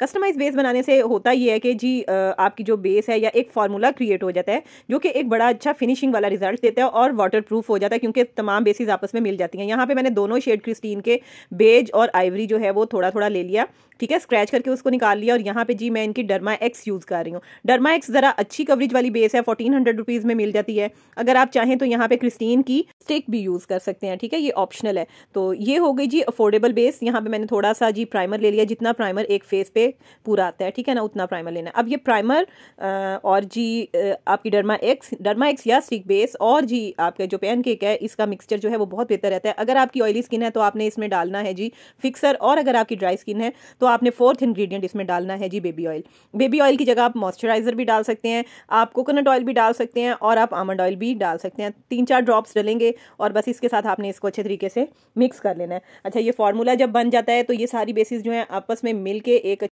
customise base बनाने से होता ये है कि जी आपकी जो बेस है या एक फार्मूला क्रिएट हो जाता है जो कि एक बड़ा अच्छा फिनिशिंग वाला रिजल्ट देता है और वाटर प्रूफ हो जाता है क्योंकि तमाम बेसिस आपस में मिल जाती हैं यहाँ पे मैंने दोनों शेड क्रिस्टीन के बेज और आइवरी जो है वो थोड़ा थोड़ा ले लिया ठीक है स्क्रैच करके उसको निकाल लिया और यहाँ पे जी मैं इनकी डरमा एक्स यूज़ कर रही हूँ डरमा एक्स ज़रा अच्छी कवरेज वाली बेस है फोर्टीन हंड्रेड रुपीज़ में मिल जाती है अगर आप चाहें तो यहाँ पे क्रिस्टीन की स्टिक भी यूज़ कर सकते हैं ठीक है ये ऑप्शनल है तो ये हो गई जी अफोर्डेबल बेस यहाँ पे मैंने थोड़ा सा जी प्राइमर ले लिया जितना प्राइमर एक फेस पे पे पूरा आता है ठीक है ना उतना प्राइमर लेना अब ये प्राइमर और जी आपकी डर्मा एक्स डर्मा एक्स या स्टिक बेस और जी आपके जो पेन केक है इसका मिक्सचर जो है वो बहुत बेहतर रहता है अगर आपकी ऑयली स्किन है तो आपने इसमें डालना है जी फिक्सर और अगर आपकी ड्राई स्किन है तो आपने फोर्थ इन्ग्रीडियंट इसमें डालना है जी बेबी ऑयल बेबी ऑयल की जगह आप मॉइस्चराइज़र भी डाल सकते हैं आप कोकोनट ऑयल भी डाल सकते हैं और आप आमंड ऑयल भी डाल सकते हैं तीन चार ड्रॉप्स डालेंगे और बस इसके साथ आपने इसको अच्छे तरीके से मिक्स कर लेना है अच्छा ये फॉर्मूला जब बन जाता है तो ये सारी बेसिस जो है आपस में मिलके एक